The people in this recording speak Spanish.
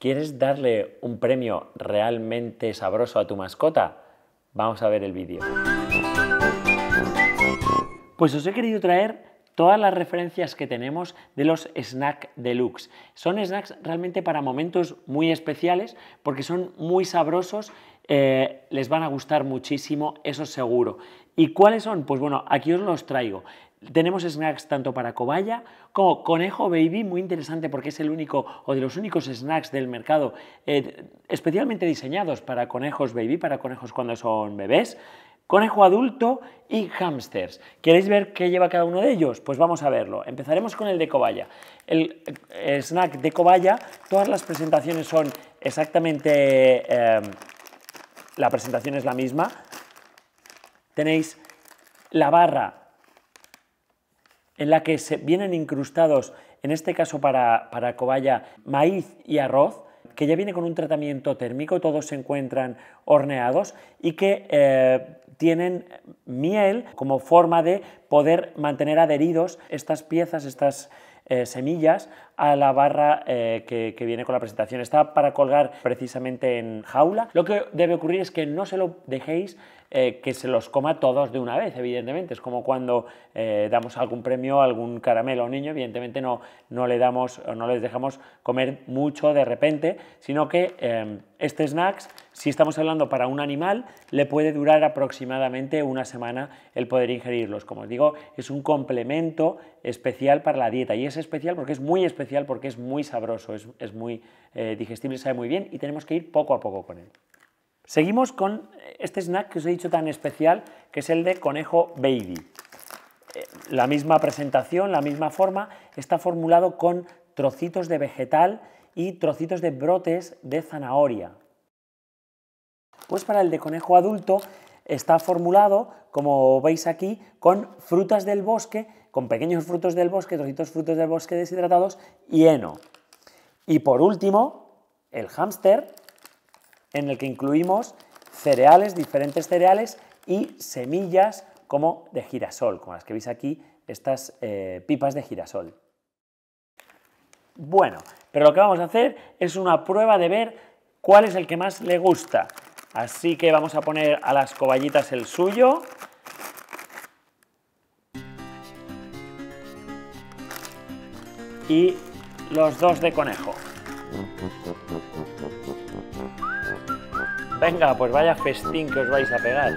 ¿Quieres darle un premio realmente sabroso a tu mascota? Vamos a ver el vídeo. Pues os he querido traer todas las referencias que tenemos de los snack deluxe. Son snacks realmente para momentos muy especiales porque son muy sabrosos, eh, les van a gustar muchísimo, eso seguro. ¿Y cuáles son? Pues bueno, aquí os los traigo. Tenemos snacks tanto para cobaya como conejo baby, muy interesante porque es el único o de los únicos snacks del mercado eh, especialmente diseñados para conejos baby, para conejos cuando son bebés, conejo adulto y hamsters. ¿Queréis ver qué lleva cada uno de ellos? Pues vamos a verlo. Empezaremos con el de cobaya. El eh, snack de cobaya, todas las presentaciones son exactamente... Em, la presentación es la misma. Tenéis la barra en la que se vienen incrustados, en este caso para, para cobaya, maíz y arroz, que ya viene con un tratamiento térmico, todos se encuentran horneados y que eh, tienen miel como forma de poder mantener adheridos estas piezas, estas eh, semillas a la barra eh, que, que, viene con la presentación. Está para colgar precisamente en jaula. Lo que debe ocurrir es que no se lo dejéis eh, que se los coma todos de una vez, evidentemente. Es como cuando eh, damos algún premio, algún caramelo a un niño, evidentemente no, no le damos o no les dejamos comer mucho de repente, sino que eh, este snacks, si estamos hablando para un animal, le puede durar aproximadamente una semana el poder ingerirlos. Como os digo, es un complemento especial para la dieta y es especial porque es muy especial, porque es muy sabroso, es, es muy digestible, sabe muy bien y tenemos que ir poco a poco con él. Seguimos con este snack que os he dicho tan especial, que es el de conejo baby. Eh, la misma presentación, la misma forma, está formulado con trocitos de vegetal y trocitos de brotes de zanahoria. Pues para el de conejo adulto está formulado, como veis aquí, con frutas del bosque, con pequeños frutos del bosque, trocitos frutos del bosque deshidratados y heno. Y por último, el hámster, en el que incluimos cereales, diferentes cereales y semillas como de girasol, como las que veis aquí, estas eh, pipas de girasol. Bueno, pero lo que vamos a hacer es una prueba de ver cuál es el que más le gusta. Así que vamos a poner a las coballitas el suyo. Y los dos de conejo. Venga, pues vaya festín que os vais a pegar.